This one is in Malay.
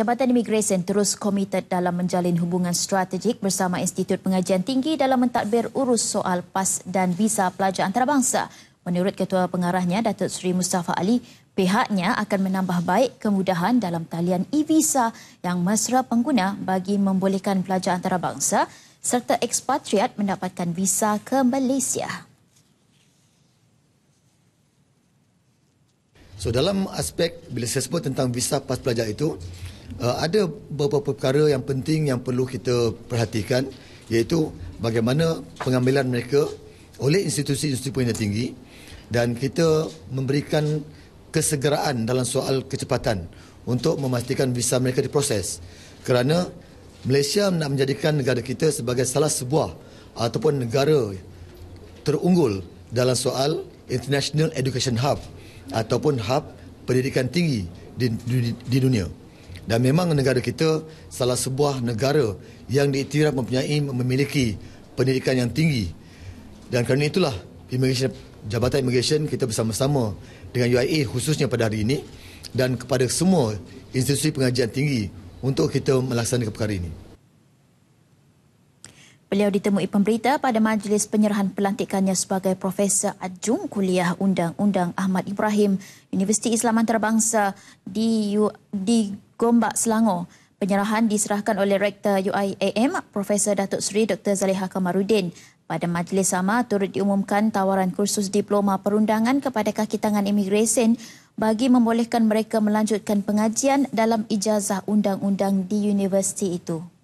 Jabatan Imigresen terus komited dalam menjalin hubungan strategik bersama Institut Pengajian Tinggi dalam mentadbir urus soal PAS dan visa pelajar antarabangsa. Menurut Ketua Pengarahnya, Datuk Seri Mustafa Ali, pihaknya akan menambah baik kemudahan dalam talian e-visa yang mesra pengguna bagi membolehkan pelajar antarabangsa serta ekspatriat mendapatkan visa ke Malaysia. So dalam aspek bila saya sebut tentang visa pas pelajar itu, uh, ada beberapa perkara yang penting yang perlu kita perhatikan iaitu bagaimana pengambilan mereka oleh institusi-institusi pendidikan tinggi dan kita memberikan kesegeraan dalam soal kecepatan untuk memastikan visa mereka diproses kerana Malaysia nak menjadikan negara kita sebagai salah sebuah ataupun negara terunggul dalam soal International Education Hub ataupun hub pendidikan tinggi di, di, di dunia. Dan memang negara kita salah sebuah negara yang diiktiraf mempunyai memiliki pendidikan yang tinggi. Dan kerana itulah immigration, Jabatan Immigration kita bersama-sama dengan UIA khususnya pada hari ini dan kepada semua institusi pengajian tinggi untuk kita melaksanakan perkara ini. Beliau ditemui pemberita pada majlis penyerahan pelantikannya sebagai Profesor Adjung Kuliah Undang-Undang Ahmad Ibrahim Universiti Islam Antarabangsa di, U, di Gombak, Selangor. Penyerahan diserahkan oleh Rektor UIAM Profesor Datuk Seri Dr. Zaliha Kamarudin. Pada majlis sama turut diumumkan tawaran kursus diploma perundangan kepada kaki tangan imigresen bagi membolehkan mereka melanjutkan pengajian dalam ijazah undang-undang di universiti itu.